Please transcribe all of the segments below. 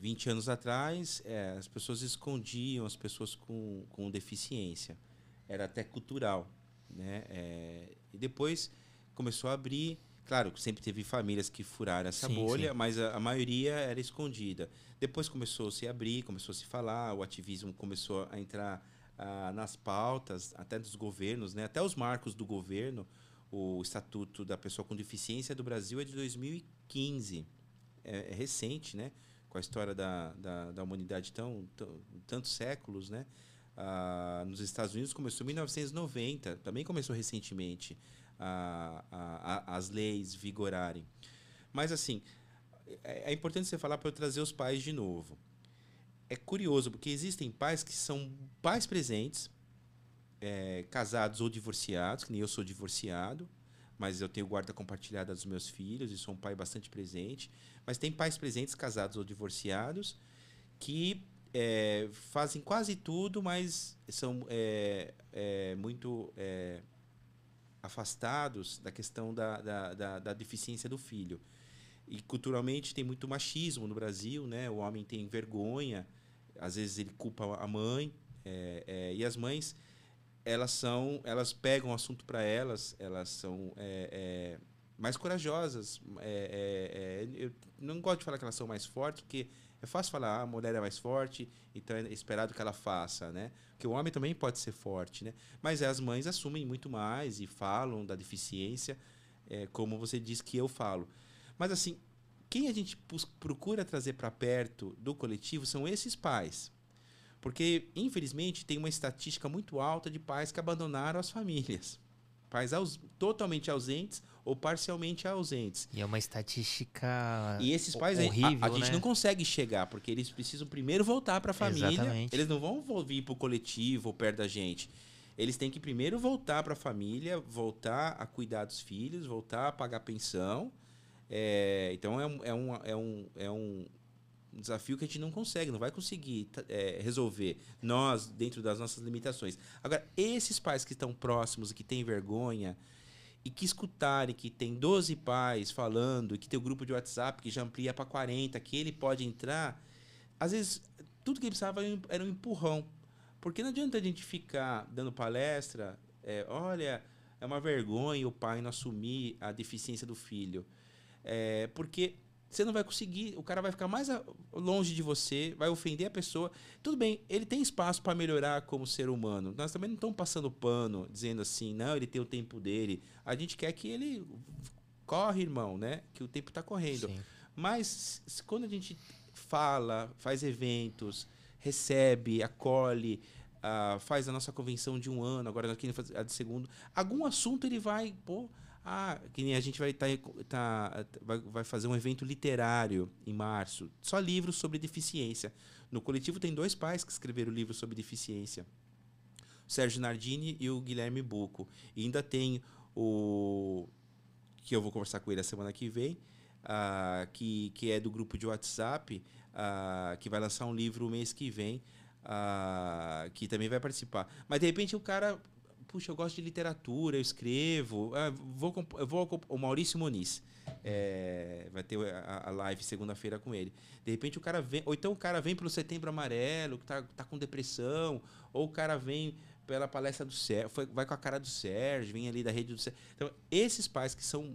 20 anos atrás, é, as pessoas escondiam as pessoas com, com deficiência. Era até cultural. Né? É, e depois começou a abrir. Claro, sempre teve famílias que furaram essa sim, bolha, sim. mas a, a, maioria era escondida. Depois começou a se abrir, começou a se falar, o ativismo começou a entrar ah, nas pautas, até dos governos, né? até os marcos do governo. O Estatuto da Pessoa com Deficiência do Brasil é de 2015. é, é recente, né? com a história da, da, da humanidade tão, tão, tantos séculos, né? Ah, nos Estados Unidos começou em 1990, também começou recentemente a, a, a, as leis vigorarem. Mas assim, é, é importante você falar para eu trazer os pais de novo. É curioso, porque existem pais que são pais presentes, é, casados ou divorciados, que nem eu sou divorciado, mas eu tenho guarda compartilhada dos meus filhos e sou um pai bastante presente. Mas tem pais presentes, casados ou divorciados, que é, fazem quase tudo, mas são é, é, muito é, afastados da questão da, da, da, da, deficiência do filho. E culturalmente tem muito machismo no Brasil, né? O homem tem vergonha, às vezes ele culpa a mãe, é, é, e as mães elas são elas pegam o assunto para elas elas são é, é, mais corajosas é, é, é, eu não gosto de falar que elas são mais fortes porque é fácil falar ah, a mulher é mais forte então é esperado que ela faça né que o homem também pode ser forte né mas as mães assumem muito mais e falam da deficiência é, como você diz que eu falo mas assim quem a gente procura trazer para perto do coletivo são esses pais porque, infelizmente, tem uma estatística muito alta de pais que abandonaram as famílias. Pais totalmente ausentes ou parcialmente ausentes. E é uma estatística E esses pais, horrível, a, a né? gente não consegue chegar, porque eles precisam primeiro voltar para a família. Exatamente. Eles não vão vir para o coletivo perto da gente. Eles têm que primeiro voltar para a família, voltar a cuidar dos filhos, voltar a pagar pensão. É, então é um, é um, é um, é um um desafio que a gente não consegue, não vai conseguir tá, é, resolver nós dentro das nossas limitações. Agora, esses pais que estão próximos e que têm vergonha e que escutarem que tem 12 pais falando e que tem o um grupo de WhatsApp que já amplia para 40, que ele pode entrar, às vezes tudo que ele precisava era um empurrão. Porque não adianta a gente ficar dando palestra, é, olha, é uma vergonha o pai não assumir a deficiência do filho. É, porque você não vai conseguir, o cara vai ficar mais longe de você, vai ofender a pessoa. Tudo bem, ele tem espaço para melhorar como ser humano. Nós também não estamos passando pano, dizendo assim, não, ele tem o tempo dele. A gente quer que ele corre, irmão, né? Que o tempo está correndo. Sim. Mas quando a gente fala, faz eventos, recebe, acolhe, uh, faz a nossa convenção de um ano, agora aqui a de segundo, algum assunto ele vai, pô, ah, que nem a gente vai, tá, tá, vai, vai fazer um evento literário em março, só livros sobre deficiência. No coletivo tem dois pais que escreveram livros sobre deficiência. O Sérgio Nardini e o Guilherme Buco. E ainda tem o... que eu vou conversar com ele a semana que vem, uh, que, que é do grupo de WhatsApp, uh, que vai lançar um livro mês que vem, uh, que também vai participar. Mas, de repente, o cara puxa, eu gosto de literatura, eu escrevo. Ah, vou, eu vou o Maurício Moniz. É, vai ter a, a live segunda-feira com ele. De repente o cara vem, ou então o cara vem pelo Setembro Amarelo, que tá, tá com depressão, ou o cara vem pela palestra do Sérgio, vai com a cara do Sérgio, vem ali da rede do Sérgio. Então, esses pais que são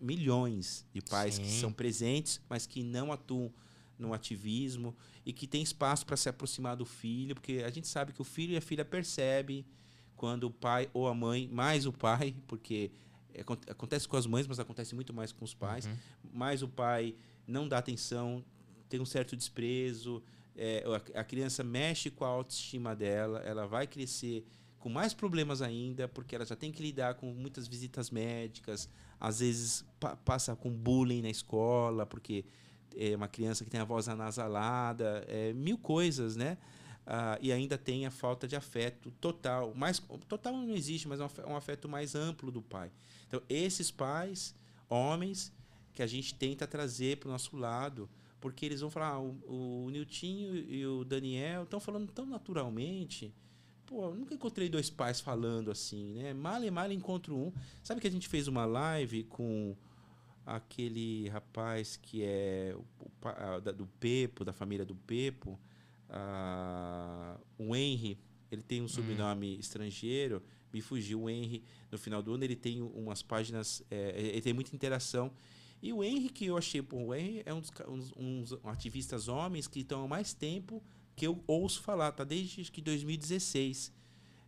milhões de pais Sim. que são presentes, mas que não atuam no ativismo e que tem espaço para se aproximar do filho, porque a gente sabe que o filho e a filha percebem quando o pai ou a mãe, mais o pai, porque acontece com as mães, mas acontece muito mais com os pais, uhum. mais o pai não dá atenção, tem um certo desprezo, é, a, a criança mexe com a autoestima dela, ela vai crescer com mais problemas ainda, porque ela já tem que lidar com muitas visitas médicas, às vezes pa passa com bullying na escola, porque é uma criança que tem a voz anasalada, é, mil coisas, né? Ah, e ainda tem a falta de afeto total. mas total não existe, mas é, é um afeto mais amplo do pai. Então, esses pais, homens, que a gente tenta trazer para o nosso lado, porque eles vão falar: ah, o, o Niltinho e o Daniel estão falando tão naturalmente. Pô, eu nunca encontrei dois pais falando assim, né? Mal e mal encontro um. Sabe que a gente fez uma live com aquele rapaz que é o, o, a, ah, da, do Pepo, da família do Pepo, ah, o Henry, ele tem um sobrenome hum. estrangeiro, me fugiu o Henry. No final do ano ele tem umas páginas, é, ele tem muita interação. E o Henry, que eu achei, pô, o Henry é um dos uns, uns ativistas homens que estão há mais tempo que eu ouço falar, tá desde que 2016.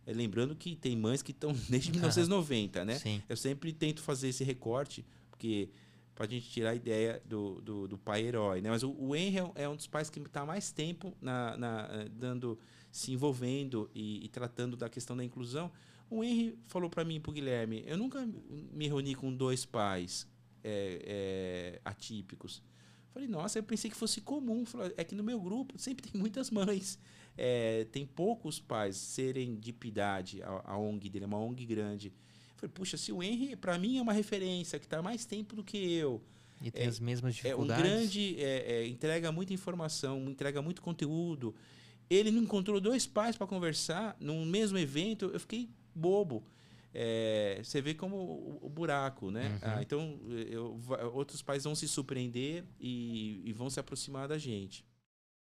É, lembrando que tem mães que estão desde 1990, né? Sim. Eu sempre tento fazer esse recorte, porque para a gente tirar a ideia do, do, do pai herói. Né? Mas o, o, Henry é um é dos pais que está mais tempo na, na, eh, dando, se envolvendo e, e, tratando da questão da inclusão. O Henry falou para mim, para o Guilherme, eu nunca me reuni com dois pais é, é, atípicos. Falei, nossa, eu pensei que fosse comum. É que no meu grupo sempre tem muitas mães. É, tem poucos pais serem de piedade. A, a ONG dele é uma ONG grande. Falei, puxa, se o Henry, para mim, é uma referência, que está mais tempo do que eu. E tem é, as mesmas dificuldades. É um grande, é, é, entrega muita informação, entrega muito conteúdo. Ele não encontrou dois pais para conversar num mesmo evento, eu fiquei bobo. É, você vê como o, o buraco, né? Uhum. Ah, então, eu, outros pais vão se surpreender e, e vão se aproximar da gente.